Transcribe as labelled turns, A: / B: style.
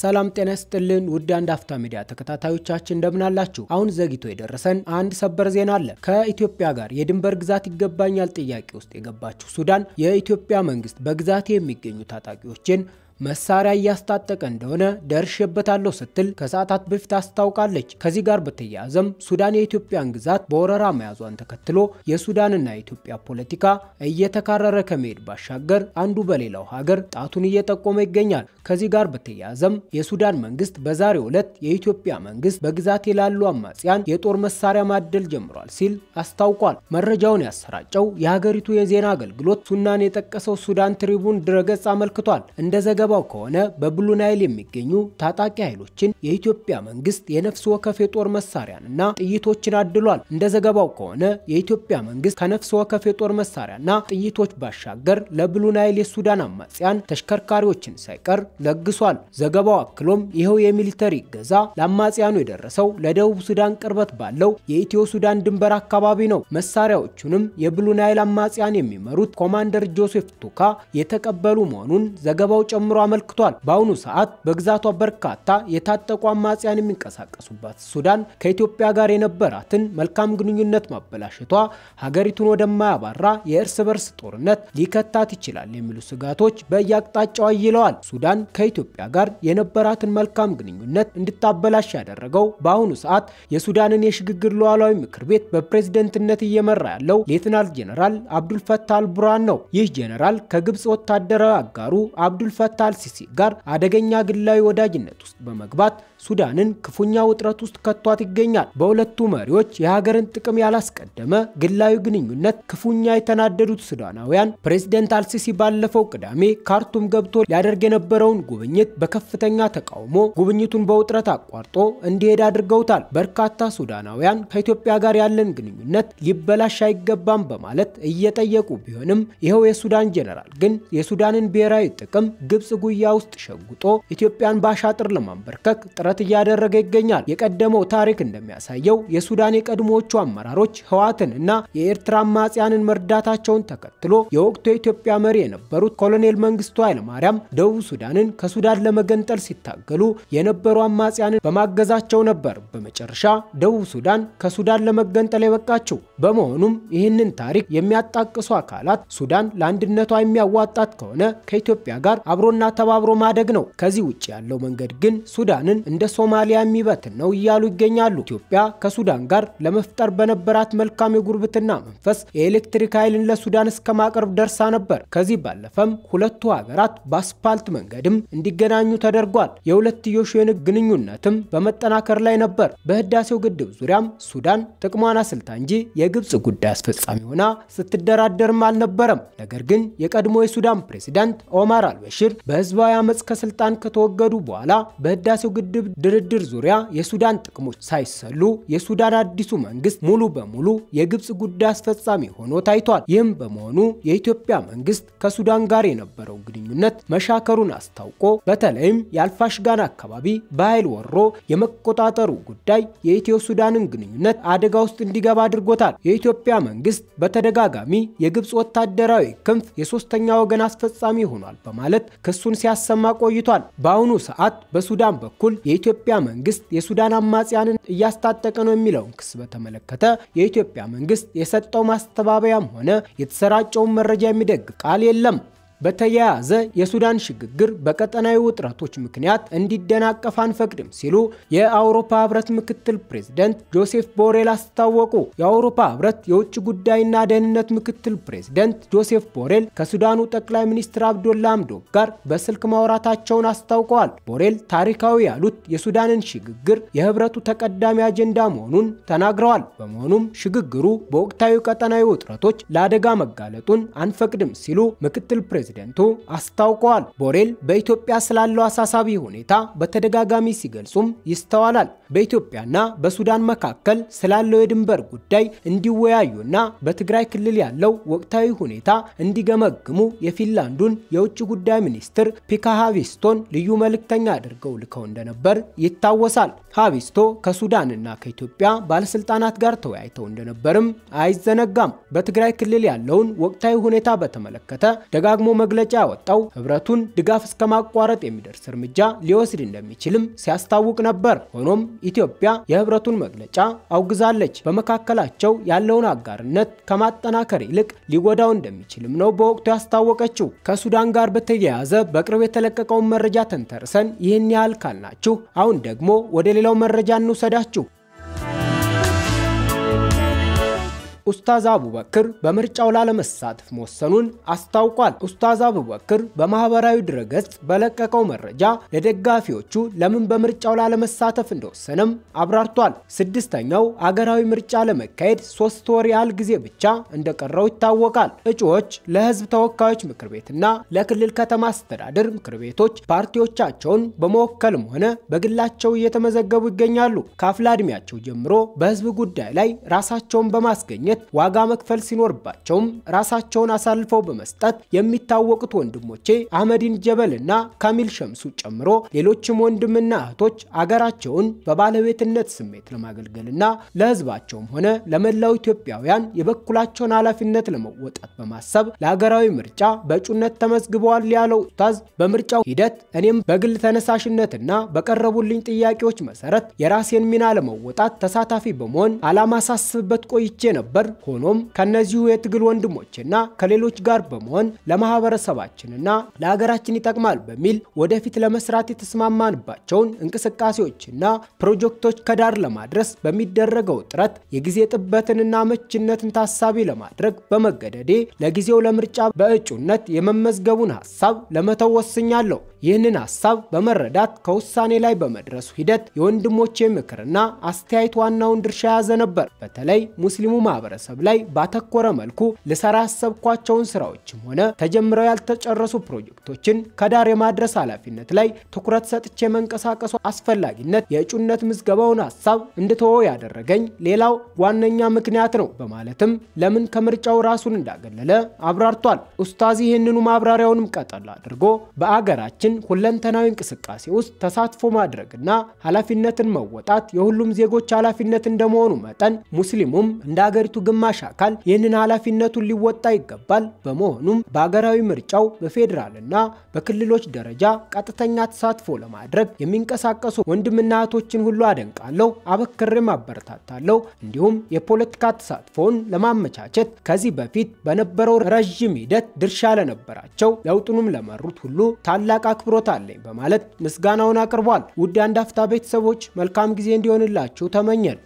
A: ሰላም ጤና ይስጥልን ውድ አንድ አፍታ ሚዲያ ተከታታዮቻችን እንደምናላችሁ። አሁን ዘግይቶ የደረሰን አንድ ሰበር ዜና አለ። ከኢትዮጵያ ጋር የድንበር ግዛት ይገባኛል ጥያቄ ውስጥ የገባችው ሱዳን የኢትዮጵያ መንግስት በግዛቴ የሚገኙ ታጣቂዎችን መሳሪያ እያስታጠቀ እንደሆነ ደርሼበታለሁ ስትል ከሰዓታት በፊት አስታውቃለች። ከዚህ ጋር በተያያዘም ሱዳን የኢትዮጵያን ግዛት በወረራ መያዟን ተከትሎ የሱዳንና የኢትዮጵያ ፖለቲካ እየተካረረ ከመሄድ ባሻገር አንዱ በሌላው ሀገር ጣቱን እየጠቆመ ይገኛል። ከዚህ ጋር በተያያዘም የሱዳን መንግስት በዛሬው ዕለት የኢትዮጵያ መንግስት በግዛቴ ላሉ አማጽያን የጦር መሳሪያ ማደል ጀምሯል ሲል አስታውቋል። መረጃውን ያሰራጨው የሀገሪቱ የዜና አገልግሎት ሱናን የጠቀሰው ሱዳን ትሪቡን ድረገጽ አመልክቷል። እንደ ዘገባው ከሆነ በብሉ ናይል የሚገኙ ታጣቂ ኃይሎችን የኢትዮጵያ መንግስት የነፍስ ወከፍ የጦር መሳሪያንና ጥይቶችን አድሏል። እንደ ዘገባው ከሆነ የኢትዮጵያ መንግስት ከነፍስ ወከፍ የጦር መሳሪያና ጥይቶች ባሻገር ለብሉ ናይል የሱዳን አማጽያን ተሽከርካሪዎችን ሳይቀር ለግሷል። ዘገባው አክሎም ይኸው የሚሊተሪ ገዛ ለአማጽያኑ የደረሰው ለደቡብ ሱዳን ቅርበት ባለው የኢትዮ ሱዳን ድንበር አካባቢ ነው። መሳሪያዎቹንም የብሉ ናይል አማጽያን የሚመሩት ኮማንደር ጆሴፍ ቱካ የተቀበሉ መሆኑን ዘገባው ጨምሯል። አመልክቷል። በአሁኑ ሰዓት በግዛቷ በርካታ የታጠቁ አማጽያን የሚንቀሳቀሱባት ሱዳን ከኢትዮጵያ ጋር የነበራትን መልካም ግንኙነት ማበላሸቷ ሀገሪቱን ወደማያባራ የእርስ በርስ ጦርነት ሊከታት ይችላል የሚሉ ስጋቶች በየአቅጣጫው አይለዋል። ሱዳን ከኢትዮጵያ ጋር የነበራትን መልካም ግንኙነት እንድታበላሽ ያደረገው በአሁኑ ሰዓት የሱዳንን የሽግግር ሉዓላዊ ምክር ቤት በፕሬዝደንትነት እየመራ ያለው ሌትናል ጄኔራል አብዱልፈታ አልቡርሃን ነው። ይህ ጄኔራል ከግብፅ ወታደራዊ አጋሩ አብዱልፈታ ከአልሲሲ ጋር አደገኛ ግላዊ ወዳጅነት ውስጥ በመግባት ሱዳንን ክፉኛ ውጥረት ውስጥ ከቷት ይገኛል። በሁለቱ መሪዎች የሀገርን ጥቅም ያላስቀደመ ግላዊ ግንኙነት ክፉኛ የተናደዱት ሱዳናውያን ፕሬዝደንት አልሲሲ ባለፈው ቅዳሜ ካርቱም ገብቶ ሊያደርግ የነበረውን ጉብኝት በከፍተኛ ተቃውሞ ጉብኝቱን በውጥረት አቋርጦ እንዲሄድ አድርገውታል። በርካታ ሱዳናውያን ከኢትዮጵያ ጋር ያለን ግንኙነት ሊበላሽ አይገባም በማለት እየጠየቁ ቢሆንም ይኸው የሱዳን ጄኔራል ግን የሱዳንን ብሔራዊ ጥቅም ግብጽ ጉያ ውስጥ ሸጉጦ ኢትዮጵያን ባሻጥር ለማንበርከክ ጥረት ጥረት እያደረገ ይገኛል። የቀደመው ታሪክ እንደሚያሳየው የሱዳን የቀድሞዎቹ አመራሮች ህዋትን እና የኤርትራ አማጽያንን መርዳታቸውን ተከትሎ የወቅቱ የኢትዮጵያ መሪ የነበሩት ኮሎኔል መንግስቱ ኃይለማርያም ደቡብ ሱዳንን ከሱዳን ለመገንጠል ሲታገሉ የነበሩ አማጽያንን በማገዛቸው ነበር። በመጨረሻ ደቡብ ሱዳን ከሱዳን ለመገንጠል የበቃችው። በመሆኑም ይህንን ታሪክ የሚያጣቅሱ አካላት ሱዳን ለአንድነቷ የሚያዋጣት ከሆነ ከኢትዮጵያ ጋር አብሮና ተባብሮ ማደግ ነው። ከዚህ ውጭ ያለው መንገድ ግን ሱዳንን እንደ ሶማሊያ የሚበትን ነው እያሉ ይገኛሉ። ኢትዮጵያ ከሱዳን ጋር ለመፍጠር በነበራት መልካም የጉርብትና መንፈስ የኤሌክትሪክ ኃይልን ለሱዳን እስከ ማቅረብ ደርሳ ነበር። ከዚህ ባለፈም ሁለቱ ሀገራት በአስፓልት መንገድም እንዲገናኙ ተደርጓል። የሁለትዮሽ የንግድ ግንኙነትም በመጠናከር ላይ ነበር። በህዳሴው ግድብ ዙሪያም ሱዳን ጥቅሟን አስልታ እንጂ የግብፅ ጉዳይ አስፈጻሚ ሆና ስትደራደርም አልነበረም። ነገር ግን የቀድሞ የሱዳን ፕሬዚዳንት ኦማር አልበሽር በህዝባዊ አመፅ ከስልጣን ከተወገዱ በኋላ በህዳሴው ግድብ ድርድር ዙሪያ የሱዳን ጥቅሞች ሳይሰሉ የሱዳን አዲሱ መንግስት ሙሉ በሙሉ የግብፅ ጉዳይ አስፈጻሚ ሆኖ ታይቷል። ይህም በመሆኑ የኢትዮጵያ መንግስት ከሱዳን ጋር የነበረው ግንኙነት መሻከሩን አስታውቆ በተለይም የአልፋሽጋን አካባቢ በኃይል ወሮ የመቆጣጠሩ ጉዳይ የኢትዮ ሱዳንን ግንኙነት አደጋ ውስጥ እንዲገባ አድርጎታል። የኢትዮጵያ መንግስት በተደጋጋሚ የግብፅ ወታደራዊ ክንፍ የሶስተኛ ወገን አስፈጻሚ ሆኗል በማለት ክሱን ሲያሰማ ቆይቷል። በአሁኑ ሰዓት በሱዳን በኩል የኢትዮጵያ መንግስት የሱዳን አማጽያንን እያስታጠቀ ነው የሚለውን ክስ በተመለከተ የኢትዮጵያ መንግስት የሰጠው ማስተባበያም ሆነ የተሰራጨውን መረጃ የሚደግፍ ቃል የለም። በተያያዘ የሱዳን ሽግግር በቀጠናዊ ውጥረቶች ምክንያት እንዲደናቀፍ አንፈቅድም ሲሉ የአውሮፓ ህብረት ምክትል ፕሬዝደንት ጆሴፍ ቦሬል አስታወቁ። የአውሮፓ ህብረት የውጭ ጉዳይና ደህንነት ምክትል ፕሬዝደንት ጆሴፍ ቦሬል ከሱዳኑ ጠቅላይ ሚኒስትር አብዶላ አምዶብ ጋር በስልክ ማውራታቸውን አስታውቀዋል። ቦሬል ታሪካዊ ያሉት የሱዳንን ሽግግር የህብረቱ ተቀዳሚ አጀንዳ መሆኑን ተናግረዋል። በመሆኑም ሽግግሩ በወቅታዊ ቀጠናዊ ውጥረቶች ለአደጋ መጋለጡን አንፈቅድም ሲሉ ምክትል ፕሬዝደንት ፕሬዝደንቱ አስታውቀዋል። ቦሬል በኢትዮጵያ ስላለው አሳሳቢ ሁኔታ በተደጋጋሚ ሲገልጹም ይስተዋላል። በኢትዮጵያና በሱዳን መካከል ስላለው የድንበር ጉዳይ እንዲወያዩና በትግራይ ክልል ያለው ወቅታዊ ሁኔታ እንዲገመግሙ የፊንላንዱን የውጭ ጉዳይ ሚኒስትር ፒካ ሃቪስቶን ልዩ መልእክተኛ አድርገው ልከው እንደነበር ይታወሳል። ሃቪስቶ ከሱዳንና ከኢትዮጵያ ባለስልጣናት ጋር ተወያይተው እንደነበርም አይዘነጋም። በትግራይ ክልል ያለውን ወቅታዊ ሁኔታ በተመለከተ ደጋግሞ መግለጫ ያወጣው ህብረቱን ድጋፍ እስከ ማቋረጥ የሚደርስ እርምጃ ሊወስድ እንደሚችልም ሲያስታውቅ ነበር። ሆኖም ኢትዮጵያ የህብረቱን መግለጫ አውግዛለች። በመካከላቸው ያለውን አጋርነት ከማጠናከር ይልቅ ሊጎዳው እንደሚችልም ነው በወቅቱ ያስታወቀችው። ከሱዳን ጋር በተያያዘ በቅርብ የተለቀቀውን መረጃ ተንተርሰን ይህን ያህል ካልናችሁ፣ አሁን ደግሞ ወደ ሌላው መረጃ እንውሰዳችሁ። ኡስታዝ አቡበክር በምርጫው ላለመሳተፍ መወሰኑን አስታውቋል። ኡስታዝ አቡበክር በማህበራዊ ድረገጽ በለቀቀው መረጃ ለደጋፊዎቹ ለምን በምርጫው ላለመሳተፍ እንደወሰነም አብራርቷል። ስድስተኛው አገራዊ ምርጫ ለመካሄድ ሶስት ወር ያህል ጊዜ ብቻ እንደቀረው ይታወቃል። እጩዎች ለህዝብ ተወካዮች ምክር ቤትና ለክልል ከተማ አስተዳደር ምክር ቤቶች ፓርቲዎቻቸውን በመወከልም ሆነ በግላቸው እየተመዘገቡ ይገኛሉ። ከአፍላ ዕድሜያቸው ጀምሮ በህዝብ ጉዳይ ላይ ራሳቸውን በማስገኘት በመገኘት ዋጋ መክፈል ሲኖርባቸውም ራሳቸውን አሳልፈው በመስጠት የሚታወቁት ወንድሞቼ አህመዲን ጀበልና ካሚል ሸምሱ ጨምሮ ሌሎችም ወንድምና እህቶች አገራቸውን በባለቤትነት ስሜት ለማገልገልና ለህዝባቸውም ሆነ ለመላው ኢትዮጵያውያን የበኩላቸውን ኃላፊነት ለመወጣት በማሰብ ለሀገራዊ ምርጫ በእጩነት ተመዝግበዋል ያለው ኡስታዝ በምርጫው ሂደት እኔም በግል ተነሳሽነትና በቀረቡልኝ ጥያቄዎች መሰረት የራሴን ሚና ለመወጣት ተሳታፊ በመሆን አላማሳስብበት ቆይቼ ነበር። ሆኖም ከነዚሁ የትግል ወንድሞችና ከሌሎች ጋር በመሆን ለማህበረሰባችንና ለሀገራችን ይጠቅማል በሚል ወደፊት ለመስራት የተስማማንባቸውን እንቅስቃሴዎችና ፕሮጀክቶች ከዳር ለማድረስ በሚደረገው ጥረት የጊዜ ጥበትንና ምቹነትን ታሳቢ ለማድረግ በመገደዴ ለጊዜው ለምርጫ በእጩነት የመመዝገቡን ሀሳብ ለመተው ወስኛለሁ። ይህንን ሀሳብ በመረዳት ከውሳኔ ላይ በመድረሱ ሂደት የወንድሞቼ ምክርና አስተያየት ዋናውን ድርሻ የያዘ ነበር። በተለይ ሙስሊሙ ማህበረሰብ ላይ ባተኮረ መልኩ ልሰራ ያሰብኳቸውን ስራዎችም ሆነ ተጀምረው ያልተጨረሱ ፕሮጀክቶችን ከዳር የማድረስ ኃላፊነት ላይ ትኩረት ሰጥቼ መንቀሳቀሱ አስፈላጊነት የእጩነት ምዝገባውን ሀሳብ እንድትወው ያደረገኝ ሌላው ዋነኛ ምክንያት ነው በማለትም ለምን ከምርጫው ራሱን እንዳገለለ አብራርቷል። ኡስታዚ ይህንኑ ማብራሪያውንም ቀጠል አድርጎ በአገራችን በሀገራችን ሁለንተናዊ እንቅስቃሴ ውስጥ ተሳትፎ ማድረግና ኃላፊነትን መወጣት የሁሉም ዜጎች ኃላፊነት እንደመሆኑ መጠን ሙስሊሙም እንደ ሀገሪቱ ግማሽ አካል ይህንን ኃላፊነቱን ሊወጣ ይገባል። በመሆኑም በአገራዊ ምርጫው በፌዴራልና በክልሎች ደረጃ ቀጥተኛ ተሳትፎ ለማድረግ የሚንቀሳቀሱ ወንድምና እህቶችን ሁሉ አደንቃለሁ፣ አበክሬም አበረታታለሁ። እንዲሁም የፖለቲካ ተሳትፎውን ለማመቻቸት ከዚህ በፊት በነበረው ረዥም ሂደት ድርሻ ለነበራቸው ለውጡንም ለመሩት ሁሉ ታላቅ አክብሮት አለኝ በማለት ምስጋናውን አቅርቧል። ውድ አንዳፍታ ቤተሰቦች መልካም ጊዜ እንዲሆንላችሁ ተመኘን።